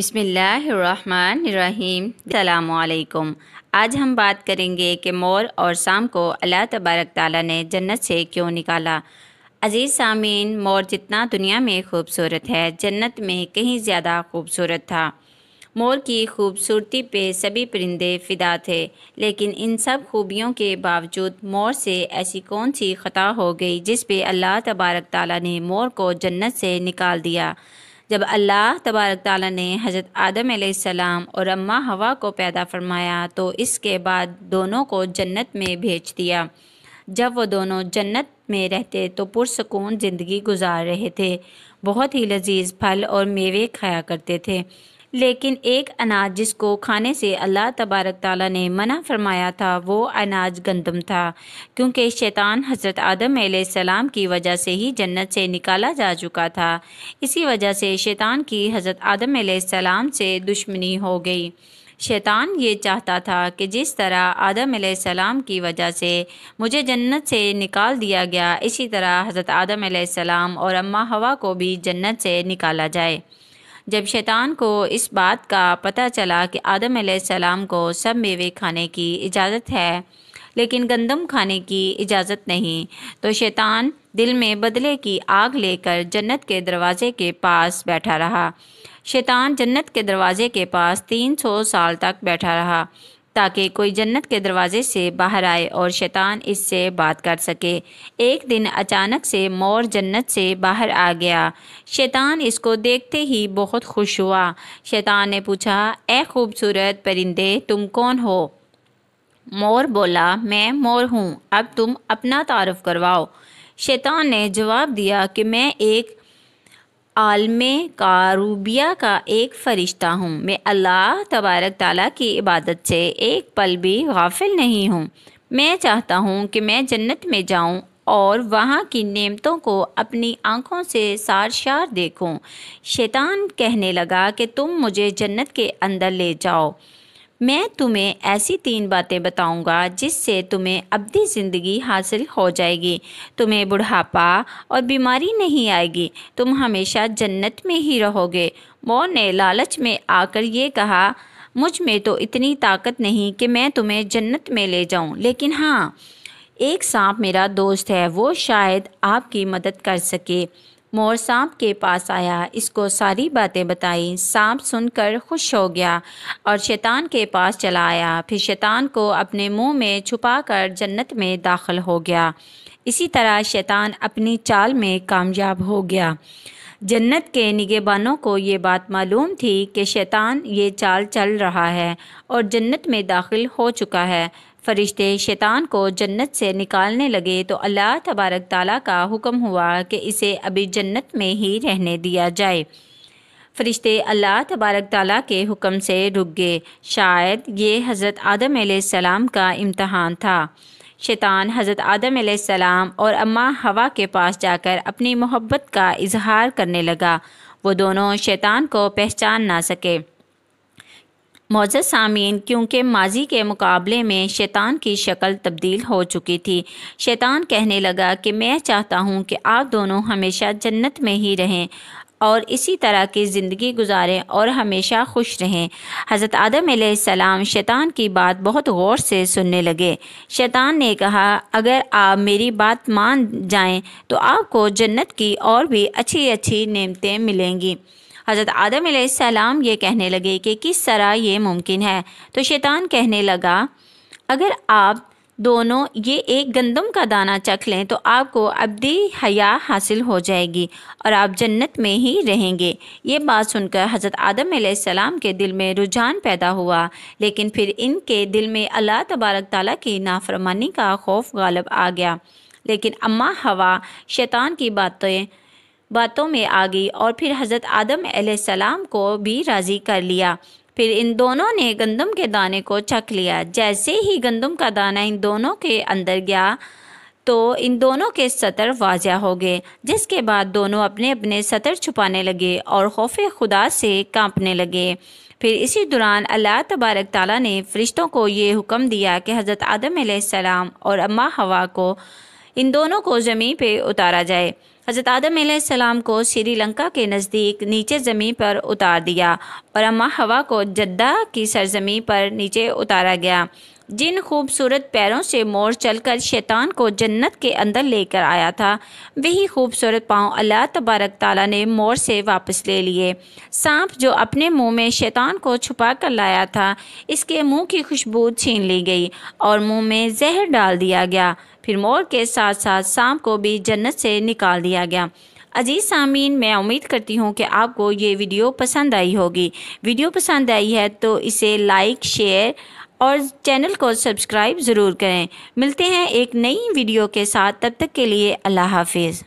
बिसमीम अलैक्म आज हम बात करेंगे कि मोर और शाम को अल्लाह तबारक ताला ने जन्नत से क्यों निकाला अज़ीज़ सामीन मोर जितना दुनिया में खूबसूरत है जन्नत में कहीं ज़्यादा खूबसूरत था मोर की खूबसूरती पे सभी परिंदे फिदा थे लेकिन इन सब खूबियों के बावजूद मोर से ऐसी कौन सी ख़ता हो गई जिस पे अल्लाह तबारक ताला ने मोर को जन्नत से निकाल दिया जब अल्लाह तबारक ताली ने हज़रत आदम आसमाम और अम्मा हवा को पैदा फरमाया तो इसके बाद दोनों को जन्नत में भेज दिया जब वो दोनों जन्नत में रहते तो पुरसकून ज़िंदगी गुजार रहे थे बहुत ही लजीज फल और मेवे खाया करते थे लेकिन एक अनाज जिसको खाने से अल्लाह तबारक ताला ने मना फरमाया था वो अनाज गंदम था क्योंकि शैतान हज़रत आदम सलाम की वजह से ही जन्नत से निकाला जा चुका था इसी वजह से शैतान की हज़रत आदम सलाम से दुश्मनी हो गई शैतान ये चाहता था कि जिस तरह आदम सलाम की वजह से मुझे जन्नत से निकाल दिया गया इसी तरह हज़रत आदम सलाम और अम्मा हवा को भी जन्नत से निकाला जाए जब शैतान को इस बात का पता चला कि आदम सलाम को सब मेवे खाने की इजाज़त है लेकिन गंदम खाने की इजाज़त नहीं तो शैतान दिल में बदले की आग लेकर जन्नत के दरवाज़े के पास बैठा रहा शैतान जन्नत के दरवाज़े के पास तीन सौ साल तक बैठा रहा ताकि कोई जन्नत के दरवाजे से बाहर आए और शैतान इससे बात कर सके एक दिन अचानक से मोर जन्नत से बाहर आ गया शैतान इसको देखते ही बहुत खुश हुआ शैतान ने पूछा ए खूबसूरत परिंदे तुम कौन हो मोर बोला मैं मोर हूँ अब तुम अपना तारफ़ करवाओ शैतान ने जवाब दिया कि मैं एक आलम कारूबिया का एक फ़रिश्ता हूँ मैं अल्लाह तबारक ताला की इबादत से एक पल भी गाफिल नहीं हूँ मैं चाहता हूँ कि मैं जन्नत में जाऊँ और वहाँ की नेमतों को अपनी आँखों से सारशार देखूँ शैतान कहने लगा कि तुम मुझे जन्नत के अंदर ले जाओ मैं तुम्हें ऐसी तीन बातें बताऊंगा जिससे तुम्हें अवधि ज़िंदगी हासिल हो जाएगी तुम्हें बुढ़ापा और बीमारी नहीं आएगी तुम हमेशा जन्नत में ही रहोगे मोर ने लालच में आकर ये कहा मुझ में तो इतनी ताकत नहीं कि मैं तुम्हें जन्नत में ले जाऊं लेकिन हाँ एक सांप मेरा दोस्त है वो शायद आपकी मदद कर सके मोर सांप के पास आया इसको सारी बातें बताई सांप सुनकर खुश हो गया और शैतान के पास चला आया फिर शैतान को अपने मुंह में छुपाकर जन्नत में दाखिल हो गया इसी तरह शैतान अपनी चाल में कामयाब हो गया जन्नत के निगेबानों को ये बात मालूम थी कि शैतान ये चाल चल रहा है और जन्नत में दाखिल हो चुका है फरिश्ते शैतान को जन्नत से निकालने लगे तो अल्लाह तबारक ताला का हुक्म हुआ कि इसे अभी जन्नत में ही रहने दिया जाए फरिश्ते अल्लाह तबारक ताला के हुक्म से रुक गए शायद ये हज़रत आदम सलाम का इम्तहान था शैतान हज़रत आदम सलाम और अम्मा हवा के पास जाकर अपनी मोहब्बत का इजहार करने लगा वो दोनों शैतान को पहचान ना सके मौजद सामीन क्योंकि माजी के मुकाबले में शैतान की शक्ल तब्दील हो चुकी थी शैतान कहने लगा कि मैं चाहता हूँ कि आप दोनों हमेशा जन्नत में ही रहें और इसी तरह की ज़िंदगी गुजारें और हमेशा खुश रहें हज़रत आदम सलाम शैतान की बात बहुत गौर से सुनने लगे शैतान ने कहा अगर आप मेरी बात मान जाएं तो आपको जन्नत की और भी अच्छी अच्छी नेमतें मिलेंगी हज़रत आदम सलाम ये कहने लगे कि किस तरह ये मुमकिन है तो शैतान कहने लगा अगर आप दोनों ये एक गंदम का दाना चख लें तो आपको अबदी हया हासिल हो जाएगी और आप जन्नत में ही रहेंगे ये बात सुनकर हज़रत आदम सलाम के दिल में रुझान पैदा हुआ लेकिन फिर इनके दिल में अल्लाह तबारक ताली की नाफरमानी का खौफ गालब आ गया लेकिन अम्मा हवा शैतान की बातें बातों में आ गई और फिर हज़रत आदम सलाम को भी राज़ी कर लिया फिर इन दोनों ने गंदम के दाने को चख लिया जैसे ही गंदम का दाना इन दोनों के अंदर गया तो इन दोनों के सतर वाजह हो गए जिसके बाद दोनों अपने अपने सतर छुपाने लगे और खौफ खुदा से कांपने लगे फिर इसी दौरान अल्लाह तबारक ताली ने फ़रिश्तों को ये हुक्म दिया कि हज़रत आदम सलाम और अम्मा हवा को इन दोनों को ज़मीन पर उतारा जाए हज़रत आदम सलाम को श्रीलंका के नज़दीक नीचे ज़मीन पर उतार दिया और अम्मा हवा को जद्दा की सरजमी पर नीचे उतारा गया जिन खूबसूरत पैरों से मोर चलकर शैतान को जन्नत के अंदर लेकर आया था वही खूबसूरत पांव अल्लाह तबारक ताला ने मोर से वापस ले लिए सांप जो अपने मुंह में शैतान को छुपा कर लाया था इसके मुंह की खुशबू छीन ली गई और मुंह में जहर डाल दिया गया फिर मोर के साथ साथ सांप को भी जन्नत से निकाल दिया दिया गया अजीज़ सामीन मैं उम्मीद करती हूँ कि आपको ये वीडियो पसंद आई होगी वीडियो पसंद आई है तो इसे लाइक शेयर और चैनल को सब्सक्राइब ज़रूर करें मिलते हैं एक नई वीडियो के साथ तब तक के लिए अल्लाह हाफिज़